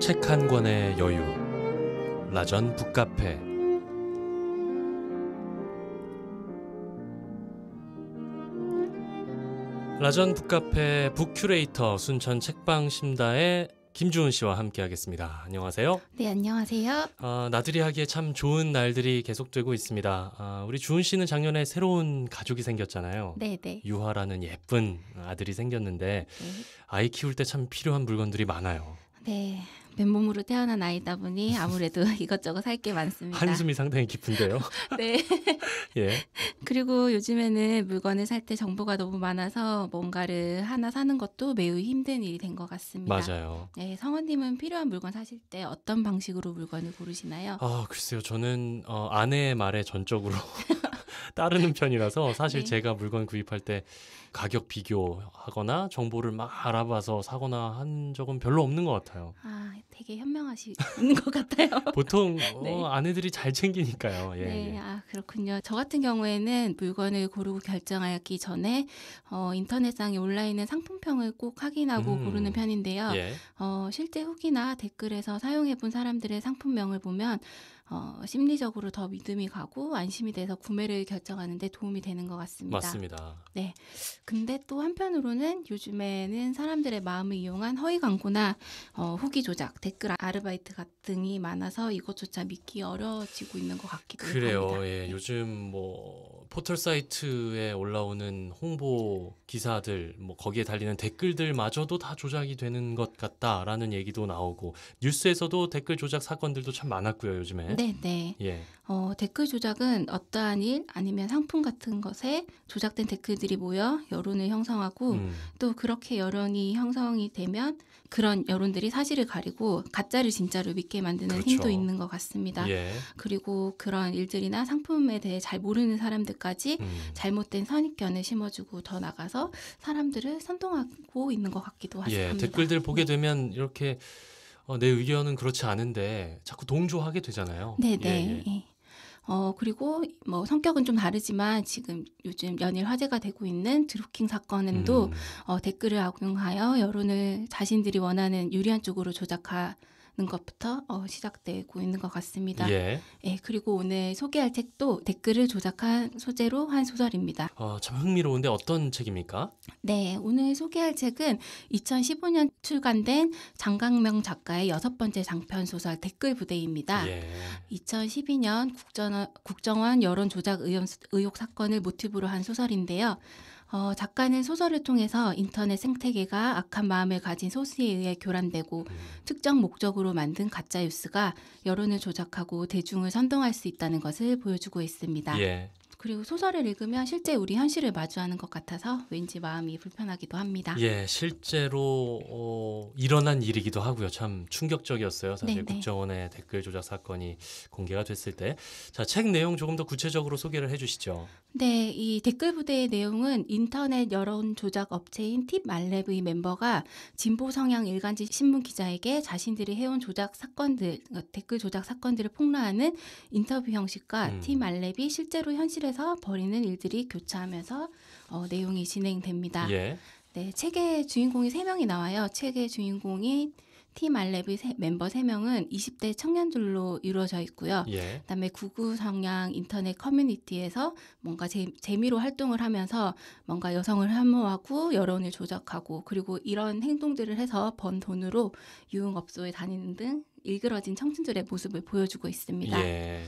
책 한 권의 여유 라전 북카페 라전 북카페 북큐레이터 순천 책방 심다의 김주은 씨와 함께하겠습니다. 안녕하세요. 네, 안녕하세요. 아, 나들이 하기에 참 좋은 날들이 계속되고 있습니다. 아, 우리 주은 씨는 작년에 새로운 가족이 생겼잖아요. 네, 네. 유화라는 예쁜 아들이 생겼는데 네. 아이 키울 때 참 필요한 물건들이 많아요. 네, 맨몸으로 태어난 아이다 보니 아무래도 이것저것 살 게 많습니다. 한숨이 상당히 깊은데요. 네. 예. 그리고 요즘에는 물건을 살 때 정보가 너무 많아서 뭔가를 하나 사는 것도 매우 힘든 일이 된 것 같습니다. 맞아요. 네, 성원님은 필요한 물건 사실 때 어떤 방식으로 물건을 고르시나요? 아, 글쎄요. 저는 어, 아내의 말에 전적으로 따르는 편이라서 사실 네. 제가 물건 구입할 때 가격 비교하거나 정보를 막 알아봐서 사거나 한 적은 별로 없는 것 같아요. 아, 되게 현명하신 것 같아요. 보통 어, 네. 아내들이 잘 챙기니까요. 예, 네, 예. 아 그렇군요. 저 같은 경우에는 물건을 고르고 결정하기 전에 어, 인터넷상에 온라인는 상품평을 꼭 확인하고 음. 고르는 편인데요. 예. 어, 실제 후기나 댓글에서 사용해본 사람들의 상품명을 보면 어, 심리적으로 더 믿음이 가고 안심이 돼서 구매를 결정하는데 도움이 되는 것 같습니다. 맞습니다. 네. 근데 또 한편으로는 요즘에는 사람들의 마음을 이용한 허위 광고나 어, 후기 조작, 댓글 아르바이트 등이 많아서 이것조차 믿기 어려워지고 있는 것 같기도 합니다. 그래요. 예, 네. 요즘 뭐 포털 사이트에 올라오는 홍보 기사들, 뭐 거기에 달리는 댓글들마저도 다 조작이 되는 것 같다라는 얘기도 나오고 뉴스에서도 댓글 조작 사건들도 참 많았고요 요즘에. 네, 네. 예. 어, 댓글 조작은 어떠한 일 아니면 상품 같은 것에 조작된 댓글들이 모여 여론을 형성하고 음. 또 그렇게 여론이 형성이 되면 그런 여론들이 사실을 가리고 가짜를 진짜로 믿게 만드는 그렇죠. 힘도 있는 것 같습니다. 예. 그리고 그런 일들이나 상품에 대해 잘 모르는 사람들까지 음. 잘못된 선입견을 심어주고 더 나가서 사람들을 선동하고 있는 것 같기도 예, 하 합니다. 댓글들 보게 네. 되면 이렇게 어, 내 의견은 그렇지 않은데 자꾸 동조하게 되잖아요. 네, 네. 예, 예, 예. 어, 그리고 뭐 성격은 좀 다르지만 지금 요즘 연일 화제가 되고 있는 드루킹 사건에도 음. 어, 댓글을 악용하여 여론을 자신들이 원하는 유리한 쪽으로 조작하 것부터 어, 시작되고 있는 것 같습니다. 예. 예. 그리고 오늘 소개할 책도 댓글을 조작한 소재로 한 소설입니다. 어, 참 흥미로운데 어떤 책입니까? 네, 오늘 소개할 책은 2015년 출간된 장강명 작가의 여섯 번째 장편 소설 댓글 부대입니다. 예. 2012년 국정, 국정원 여론 조작 의혹 사건을 모티브로 한 소설인데요. 어, 작가는 소설을 통해서 인터넷 생태계가 악한 마음을 가진 소수에 의해 교란되고 음. 특정 목적으로 만든 가짜 뉴스가 여론을 조작하고 대중을 선동할 수 있다는 것을 보여주고 있습니다. 예. 그리고 소설을 읽으면 실제 우리 현실을 마주하는 것 같아서 왠지 마음이 불편하기도 합니다. 예, 실제로 어, 일어난 일이기도 하고요. 참 충격적이었어요. 사실 네네. 네. 국정원의 댓글 조작 사건이 공개가 됐을 때. 자, 책 내용 조금 더 구체적으로 소개를 해주시죠. 네, 이 댓글 부대의 내용은 인터넷 여론 조작 업체인 팁 말랩의 멤버가 진보 성향 일간지 신문 기자에게 자신들이 해온 조작 사건들, 댓글 조작 사건들을 폭로하는 인터뷰 형식과 음. 팁 말랩이 실제로 현실에 학교에서 벌이는 일들이 교차하면서 어, 내용이 진행됩니다. 예. 네, 책의 주인공이 세 명이 나와요. 책의 주인공이 팀 알레비 멤버 세명은 20대 청년들로 이루어져 있고요. 예. 그다음에 구구 성향 인터넷 커뮤니티에서 뭔가 재, 재미로 활동을 하면서 뭔가 여성을 혐오하고 여론을 조작하고 그리고 이런 행동들을 해서 번 돈으로 유흥업소에 다니는 등 일그러진 청춘들의 모습을 보여주고 있습니다. 예.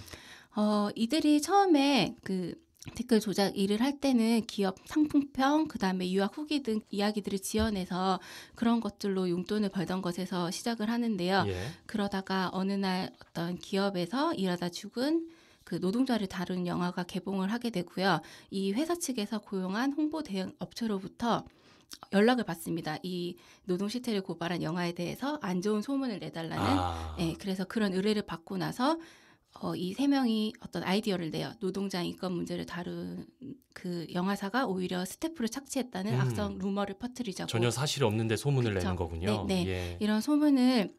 어, 이들이 처음에 그 댓글 조작 일을 할 때는 기업 상품평, 그 다음에 유학 후기 등 이야기들을 지어내서 그런 것들로 용돈을 벌던 것에서 시작을 하는데요. 예. 그러다가 어느 날 어떤 기업에서 일하다 죽은 그 노동자를 다룬 영화가 개봉을 하게 되고요. 이 회사 측에서 고용한 홍보 대응 업체로부터 연락을 받습니다. 이 노동 실태를 고발한 영화에 대해서 안 좋은 소문을 내달라는. 아. 예, 그래서 그런 의뢰를 받고 나서 어, 이세 명이 어떤 아이디어를 내요. 노동자 인권 문제를 다룬 그 영화사가 오히려 스태프를 착취했다는 음. 악성 루머를 퍼뜨리자고 전혀 사실 없는데 소문을 그쵸? 내는 거군요. 네, 네. 예. 이런 소문을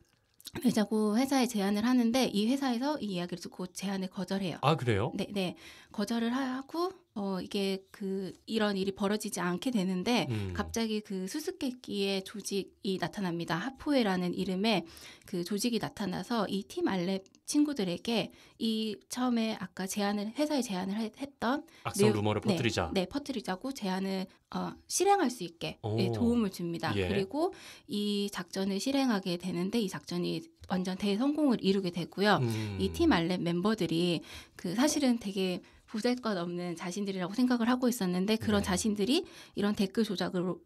내자고 회사에 제안을 하는데 이 회사에서 이 이야기를 듣고 제안을 거절해요. 아 그래요? 네, 네 거절을 하고 어, 이게 그 이런 일이 벌어지지 않게 되는데 음. 갑자기 그 수수께끼의 조직이 나타납니다. 하포에라는 이름의 그 조직이 나타나서 이 팀 알렙 친구들에게 이 처음에 아까 제안을 회사에 제안을 했던 악성 네, 루머를 퍼뜨리자. 네, 네, 퍼뜨리자고 제안을 어, 실행할 수 있게 예, 오. 도움을 줍니다. 예. 그리고 이 작전을 실행하게 되는데 이 작전이 완전 대성공을 이루게 되고요. 음. 이팀 알렙 멤버들이 그 사실은 되게 부잣것 없는 자신들이라고 생각을 하고 있었는데 그런 네. 자신들이 이런 댓글 조작으로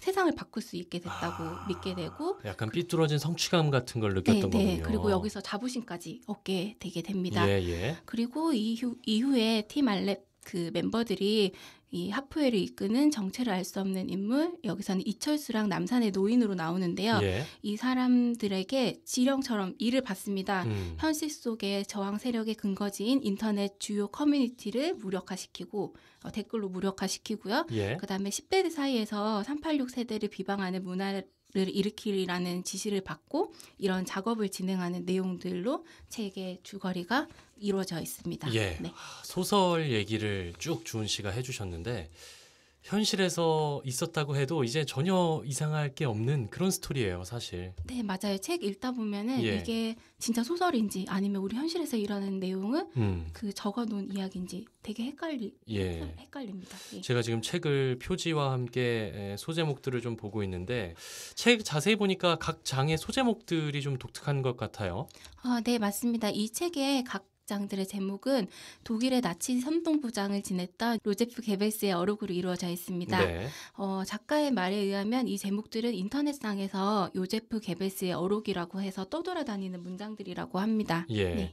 세상을 바꿀 수 있게 됐다고 아, 믿게 되고 약간 그 삐뚤어진 성취감 같은 걸 느꼈던 네, 네, 거군요. 그리고 여기서 자부심까지 얻게 되게 됩니다. 예, 예. 그리고 이후, 이후에 팀알렛그 멤버들이 이 하프웰이 이끄는 정체를 알 수 없는 인물 여기서는 이철수랑 남산의 노인으로 나오는데요. 예. 이 사람들에게 지령처럼 일을 받습니다. 음. 현실 속의 저항 세력의 근거지인 인터넷 주요 커뮤니티를 무력화시키고 어, 댓글로 무력화시키고요. 예. 그다음에 10대들 사이에서 386 세대를 비방하는 문화를 를 일으키라는 지시를 받고 이런 작업을 진행하는 내용들로 책의 줄거리가 이루어져 있습니다. 예. 네. 소설 얘기를 쭉 주은 씨가 해주셨는데 현실에서 있었다고 해도 이제 전혀 이상할 게 없는 그런 스토리예요, 사실. 네, 맞아요. 책 읽다 보면은 예. 이게 진짜 소설인지 아니면 우리 현실에서 일하는 내용은 음. 그 적어놓은 이야기인지 되게 헷갈리 예. 헷갈립니다. 예. 제가 지금 책을 표지와 함께 소제목들을 좀 보고 있는데 책 자세히 보니까 각 장의 소제목들이 좀 독특한 것 같아요. 아, 네, 맞습니다. 이 책에 각 장들의 제목은 독일의 나치 선동부장을 지냈던 로제프 게벨스의 어록으로 이루어져 있습니다. 네. 어, 작가의 말에 의하면 이 제목들은 인터넷상에서 요제프 게벨스의 어록이라고 해서 떠돌아다니는 문장들이라고 합니다. 예. 네.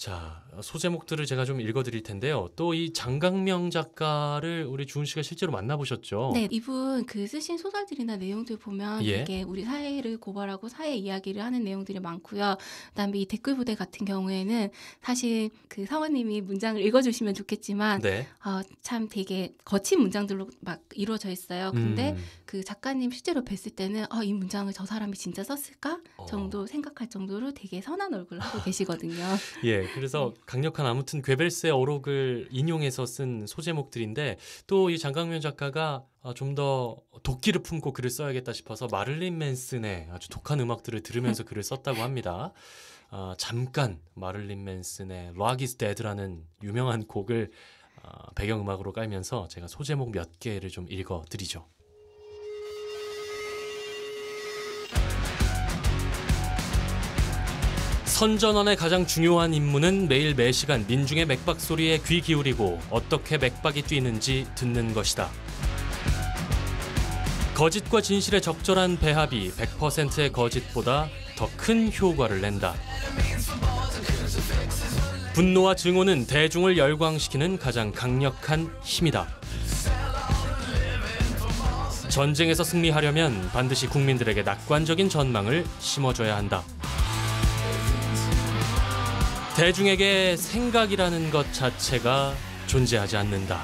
자, 소제목들을 제가 좀 읽어드릴 텐데요. 또 이 장강명 작가를 우리 주은 씨가 실제로 만나보셨죠? 네, 이분 그 쓰신 소설들이나 내용들 보면 예. 되게 우리 사회를 고발하고 사회 이야기를 하는 내용들이 많고요. 그다음에 이 댓글 부대 같은 경우에는 사실 그 사원님이 문장을 읽어주시면 좋겠지만 네. 어, 참 되게 거친 문장들로 막 이루어져 있어요. 근데 음. 그 작가님 실제로 뵀을 때는 아, 이 문장을 저 사람이 진짜 썼을까 어. 정도 어. 생각할 정도로 되게 선한 얼굴을 하고 계시거든요. 예, 그래서 네. 강력한 아무튼 괴벨스의 어록을 인용해서 쓴 소제목들인데 또 이 장강면 작가가 아, 좀더 도끼를 품고 글을 써야겠다 싶어서 마를린 맨슨의 아주 독한 음악들을 들으면서 글을 썼다고 합니다. 아, 잠깐 마를린 맨슨의 Rock is Dead라는 유명한 곡을 아, 배경음악으로 깔면서 제가 소제목 몇 개를 좀 읽어드리죠. 선전원의 가장 중요한 임무는 매일 매시간 민중의 맥박 소리에 귀 기울이고 어떻게 맥박이 뛰는지 듣는 것이다. 거짓과 진실의 적절한 배합이 100%의 거짓보다 더 큰 효과를 낸다. 분노와 증오는 대중을 열광시키는 가장 강력한 힘이다. 전쟁에서 승리하려면 반드시 국민들에게 낙관적인 전망을 심어줘야 한다. 대중에게 생각이라는 것 자체가 존재하지 않는다.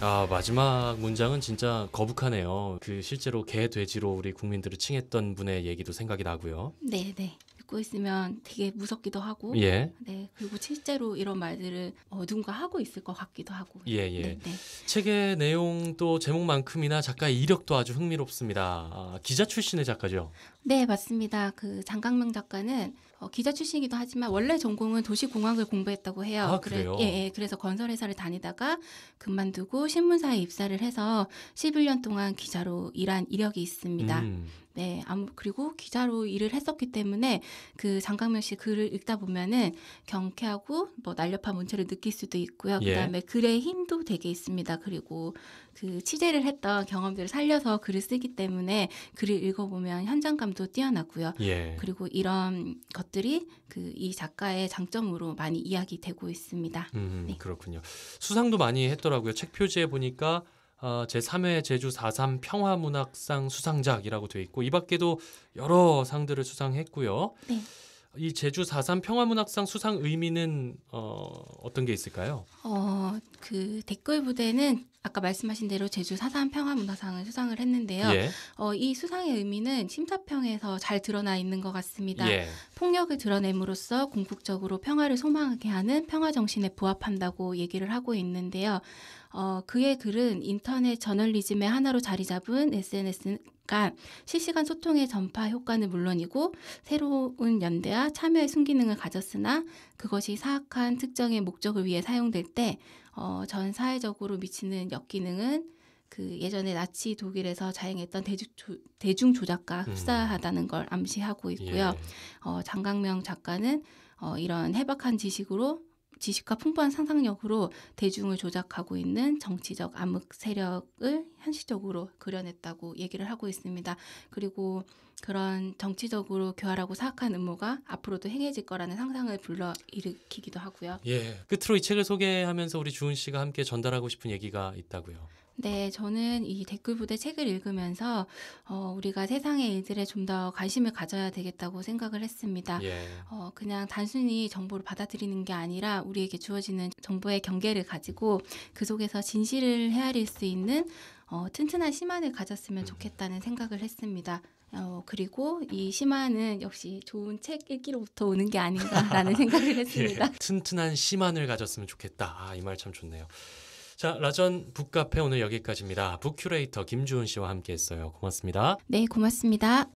아, 마지막 문장은 진짜 거북하네요. 그 실제로 개, 돼지로 우리 국민들을 칭했던 분의 얘기도 생각이 나고요. 네, 네. 듣고 있으면 되게 무섭기도 하고 예. 네 그리고 실제로 이런 말들을 어, 누군가 하고 있을 것 같기도 하고 예예 예. 네, 네. 책의 내용도 제목만큼이나 작가의 이력도 아주 흥미롭습니다 아, 기자 출신의 작가죠 네 맞습니다 그 장강명 작가는 어, 기자 출신이기도 하지만 원래 전공은 도시공학을 공부했다고 해요. 아, 그래, 요 예, 예, 그래서 건설회사를 다니다가 그만두고 신문사에 입사를 해서 11년 동안 기자로 일한 이력이 있습니다. 음. 네, 아무 그리고 기자로 일을 했었기 때문에 그 장강명 씨 글을 읽다 보면은 경쾌하고 뭐 날렵한 문체를 느낄 수도 있고요. 예. 그다음에 예. 글의 힘도 되게 있습니다. 그리고 그 취재를 했던 경험들을 살려서 글을 쓰기 때문에 글을 읽어보면 현장감도 뛰어나고요. 예. 그리고 이런 것들이 그 이 작가의 장점으로 많이 이야기되고 있습니다. 음, 네. 그렇군요. 수상도 많이 했더라고요. 책 표지에 보니까 어, 제3회 제주 4.3 평화문학상 수상작이라고 되어 있고 이 밖에도 여러 상들을 수상했고요. 네. 이 제주 4.3 평화문학상 수상 의미는 어, 어떤 게 있을까요? 어, 그 댓글 부대는 아까 말씀하신 대로 제주 사산 평화문화상을 수상을 했는데요. 예. 어, 이 수상의 의미는 심사평에서 잘 드러나 있는 것 같습니다. 예. 폭력을 드러냄으로써 궁극적으로 평화를 소망하게 하는 평화 정신에 부합한다고 얘기를 하고 있는데요. 어, 그의 글은 인터넷 저널리즘의 하나로 자리 잡은 SNS 보니까 실시간 소통의 전파 효과는 물론이고 새로운 연대와 참여의 순기능을 가졌으나 그것이 사악한 특정의 목적을 위해 사용될 때 어, 전 사회적으로 미치는 역기능은 그 예전에 나치 독일에서 자행했던 대중 조작과 음. 흡사하다는 걸 암시하고 있고요. 예. 어, 장강명 작가는 어, 이런 해박한 지식으로 지식과 풍부한 상상력으로 대중을 조작하고 있는 정치적 암흑 세력을 현실적으로 그려냈다고 얘기를 하고 있습니다. 그리고 그런 정치적으로 교활하고 사악한 음모가 앞으로도 행해질 거라는 상상을 불러일으키기도 하고요. 예. 끝으로 이 책을 소개하면서 우리 주은 씨가 함께 전달하고 싶은 얘기가 있다고요. 네, 저는 이 댓글 부대 책을 읽으면서 어, 우리가 세상의 일들에 좀 더 관심을 가져야 되겠다고 생각을 했습니다. 예. 어, 그냥 단순히 정보를 받아들이는 게 아니라 우리에게 주어지는 정보의 경계를 가지고 그 속에서 진실을 헤아릴 수 있는 어, 튼튼한 심안을 가졌으면 음. 좋겠다는 생각을 했습니다. 어, 그리고 이 심안은 역시 좋은 책 읽기로부터 오는 게 아닌가라는 생각을 했습니다. 예, 튼튼한 심안을 가졌으면 좋겠다. 아, 이 말 참 좋네요. 자, 라전 북카페 오늘 여기까지입니다. 북큐레이터 김주은 씨와 함께했어요. 고맙습니다. 네, 고맙습니다.